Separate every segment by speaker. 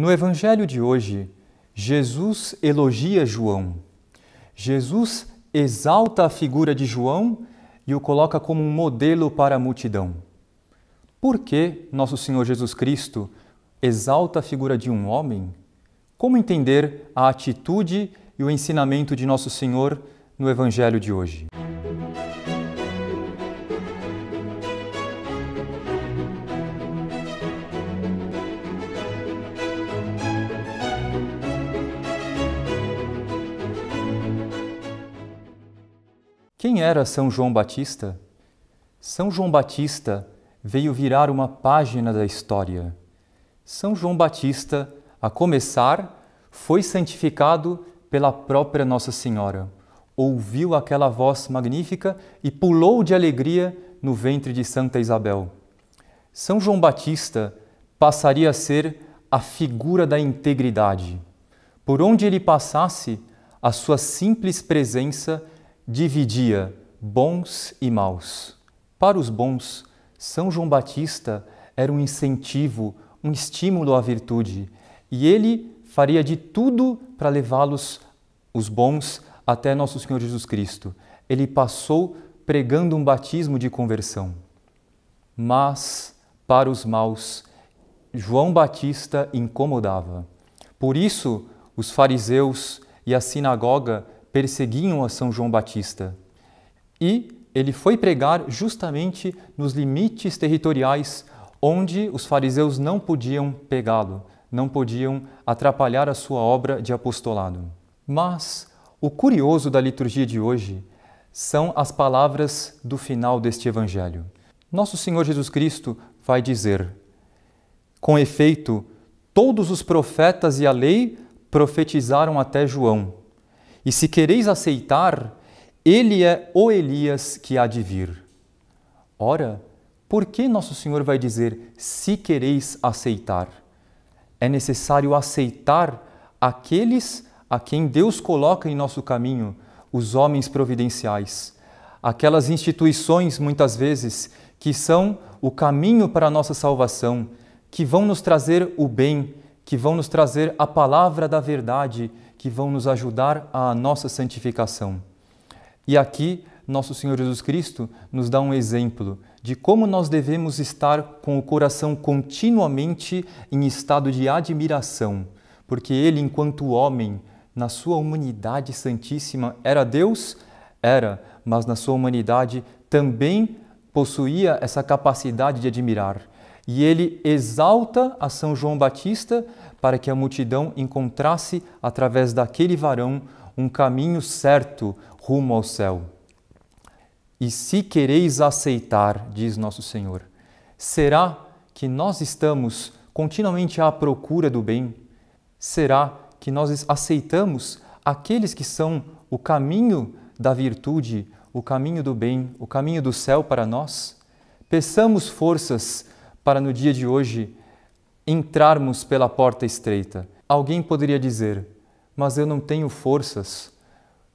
Speaker 1: No evangelho de hoje, Jesus elogia João. Jesus exalta a figura de João e o coloca como um modelo para a multidão. Por que nosso Senhor Jesus Cristo exalta a figura de um homem? Como entender a atitude e o ensinamento de nosso Senhor no evangelho de hoje? Quem era São João Batista? São João Batista veio virar uma página da história. São João Batista, a começar, foi santificado pela própria Nossa Senhora. Ouviu aquela voz magnífica e pulou de alegria no ventre de Santa Isabel. São João Batista passaria a ser a figura da integridade. Por onde ele passasse, a sua simples presença dividia bons e maus. Para os bons, São João Batista era um incentivo, um estímulo à virtude, e ele faria de tudo para levá-los, os bons, até Nosso Senhor Jesus Cristo. Ele passou pregando um batismo de conversão. Mas, para os maus, João Batista incomodava. Por isso, os fariseus e a sinagoga perseguiam a São João Batista. E ele foi pregar justamente nos limites territoriais onde os fariseus não podiam pegá-lo, não podiam atrapalhar a sua obra de apostolado. Mas o curioso da liturgia de hoje são as palavras do final deste evangelho. Nosso Senhor Jesus Cristo vai dizer: Com efeito, todos os profetas e a lei profetizaram até João. E se quereis aceitar, ele é o Elias que há de vir. Ora, por que Nosso Senhor vai dizer se quereis aceitar? É necessário aceitar aqueles a quem Deus coloca em nosso caminho, os homens providenciais, aquelas instituições, muitas vezes, que são o caminho para a nossa salvação, que vão nos trazer o bem, que vão nos trazer a palavra da verdade que vão nos ajudar à nossa santificação. E aqui, nosso Senhor Jesus Cristo nos dá um exemplo de como nós devemos estar com o coração continuamente em estado de admiração, porque ele, enquanto homem, na sua humanidade santíssima, era Deus? Era, mas na sua humanidade também possuía essa capacidade de admirar. E ele exalta a São João Batista para que a multidão encontrasse através daquele varão um caminho certo rumo ao céu. E se quereis aceitar, diz nosso Senhor, será que nós estamos continuamente à procura do bem? Será que nós aceitamos aqueles que são o caminho da virtude, o caminho do bem, o caminho do céu para nós? Peçamos forças para no dia de hoje entrarmos pela porta estreita. Alguém poderia dizer: Mas eu não tenho forças.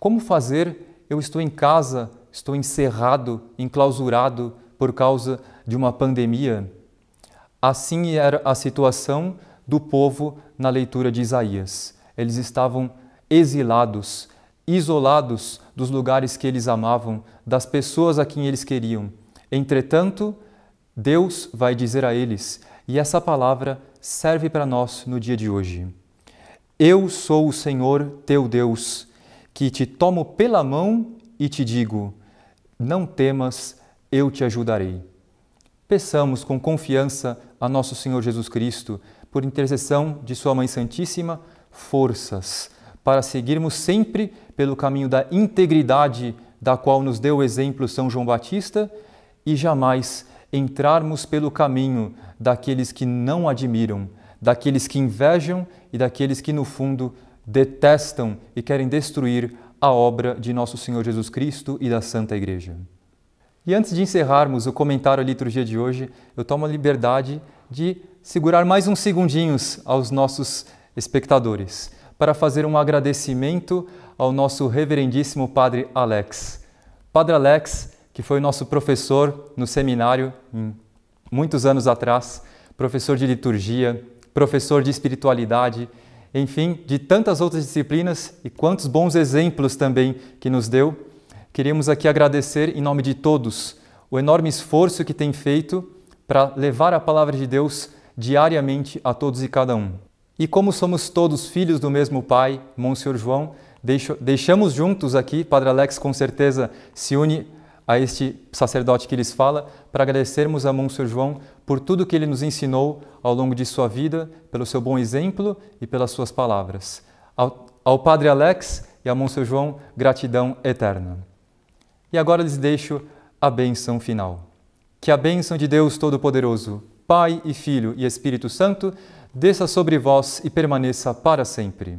Speaker 1: Como fazer? Eu estou em casa, estou encerrado, enclausurado por causa de uma pandemia. Assim era a situação do povo na leitura de Isaías. Eles estavam exilados, isolados dos lugares que eles amavam, das pessoas a quem eles queriam. Entretanto, Deus vai dizer a eles: e essa palavra serve para nós no dia de hoje. Eu sou o Senhor teu Deus, que te tomo pela mão e te digo: não temas, eu te ajudarei. Peçamos com confiança a nosso Senhor Jesus Cristo, por intercessão de Sua Mãe Santíssima, forças para seguirmos sempre pelo caminho da integridade, da qual nos deu o exemplo São João Batista, e jamais entrarmos pelo caminho daqueles que não admiram, daqueles que invejam e daqueles que, no fundo, detestam e querem destruir a obra de nosso Senhor Jesus Cristo e da Santa Igreja. E antes de encerrarmos o comentário à liturgia de hoje, eu tomo a liberdade de segurar mais uns segundinhos aos nossos espectadores para fazer um agradecimento ao nosso reverendíssimo Padre Alex. Padre Alex que foi o nosso professor no seminário, hum, muitos anos atrás, professor de liturgia, professor de espiritualidade, enfim, de tantas outras disciplinas e quantos bons exemplos também que nos deu. queremos aqui agradecer em nome de todos o enorme esforço que tem feito para levar a palavra de Deus diariamente a todos e cada um. E como somos todos filhos do mesmo Pai, Monsenhor João, deixamos juntos aqui, Padre Alex com certeza se une a este sacerdote que lhes fala, para agradecermos a Monsenhor João por tudo que ele nos ensinou ao longo de sua vida, pelo seu bom exemplo e pelas suas palavras. Ao, ao Padre Alex e a Monsenhor João, gratidão eterna. E agora lhes deixo a bênção final. Que a bênção de Deus Todo-Poderoso, Pai e Filho e Espírito Santo, desça sobre vós e permaneça para sempre.